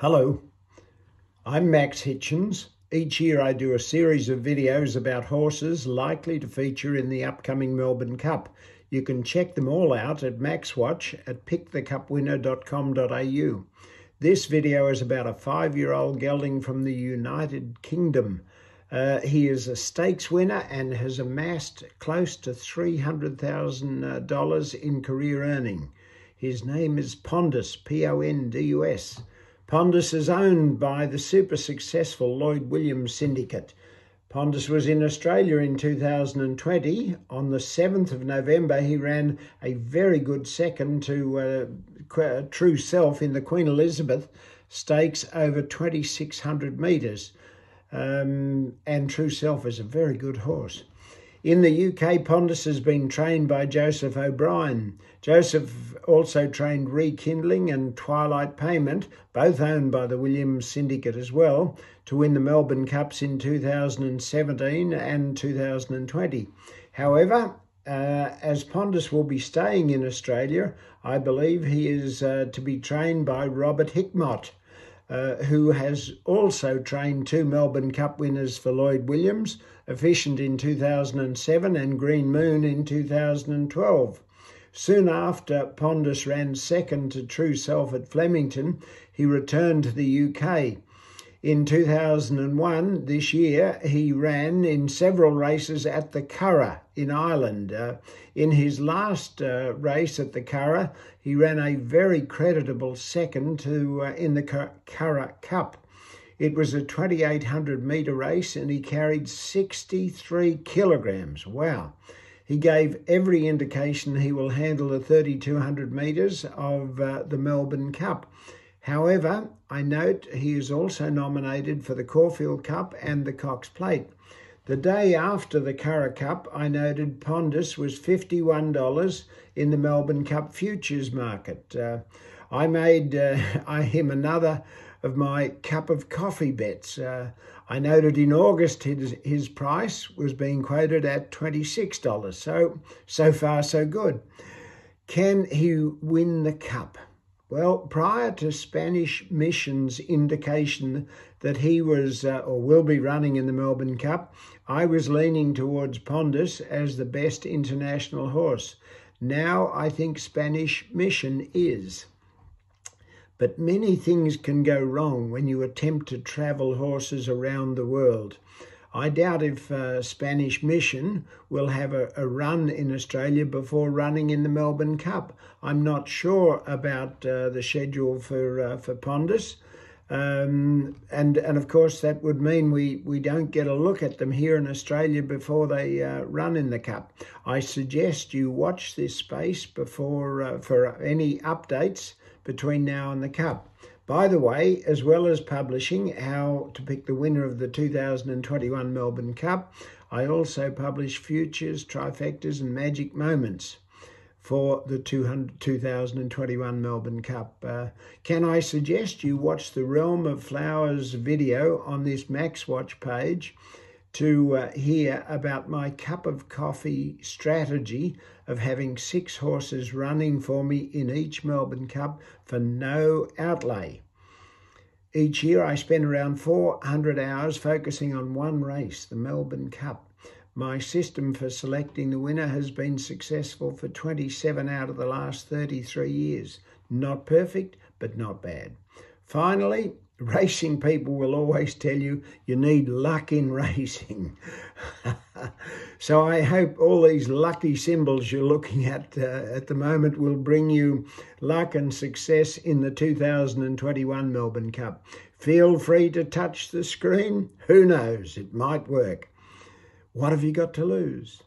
Hello, I'm Max Hitchens. Each year I do a series of videos about horses likely to feature in the upcoming Melbourne Cup. You can check them all out at MaxWatch at pickthecupwinner.com.au. This video is about a five-year-old gelding from the United Kingdom. Uh, he is a stakes winner and has amassed close to $300,000 in career earning. His name is Pondus, P-O-N-D-U-S. Pondus is owned by the super successful Lloyd Williams Syndicate. Pondus was in Australia in 2020. On the 7th of November, he ran a very good second to uh, uh True Self in the Queen Elizabeth stakes over 2,600 metres. Um, and True Self is a very good horse. In the UK, Pondus has been trained by Joseph O'Brien. Joseph also trained Rekindling and Twilight Payment, both owned by the Williams Syndicate as well, to win the Melbourne Cups in 2017 and 2020. However, uh, as Pondus will be staying in Australia, I believe he is uh, to be trained by Robert Hickmott. Uh, who has also trained two Melbourne Cup winners for Lloyd Williams, Efficient in 2007 and Green Moon in 2012. Soon after Pondus ran second to True Self at Flemington, he returned to the UK in 2001, this year, he ran in several races at the Curragh in Ireland. Uh, in his last uh, race at the Curragh, he ran a very creditable second to uh, in the Curragh Cup. It was a 2,800 metre race and he carried 63 kilograms. Wow. He gave every indication he will handle the 3,200 metres of uh, the Melbourne Cup. However, I note he is also nominated for the Caulfield Cup and the Cox Plate. The day after the Curra Cup, I noted Pondus was $51 in the Melbourne Cup futures market. Uh, I made uh, him another of my cup of coffee bets. Uh, I noted in August his, his price was being quoted at $26. So, so far, so good. Can he win the cup? Well, prior to Spanish missions indication that he was uh, or will be running in the Melbourne Cup, I was leaning towards Pondus as the best international horse. Now I think Spanish mission is. But many things can go wrong when you attempt to travel horses around the world. I doubt if uh, Spanish Mission will have a, a, run in Australia before running in the Melbourne Cup. I'm not sure about uh, the schedule for uh, for Pondus. Um, and and of course that would mean we we don't get a look at them here in Australia before they uh, run in the cup. I suggest you watch this space before uh, for any updates between now and the cup. By the way, as well as publishing how to pick the winner of the 2021 Melbourne Cup, I also publish futures, trifectas, and magic moments for the 2021 Melbourne Cup. Uh, can I suggest you watch the Realm of Flowers video on this Max Watch page? to uh, hear about my cup of coffee strategy of having six horses running for me in each Melbourne Cup for no outlay. Each year I spend around 400 hours focusing on one race, the Melbourne Cup. My system for selecting the winner has been successful for 27 out of the last 33 years. Not perfect, but not bad. Finally, Racing people will always tell you you need luck in racing. so I hope all these lucky symbols you're looking at uh, at the moment will bring you luck and success in the 2021 Melbourne Cup. Feel free to touch the screen. Who knows? It might work. What have you got to lose?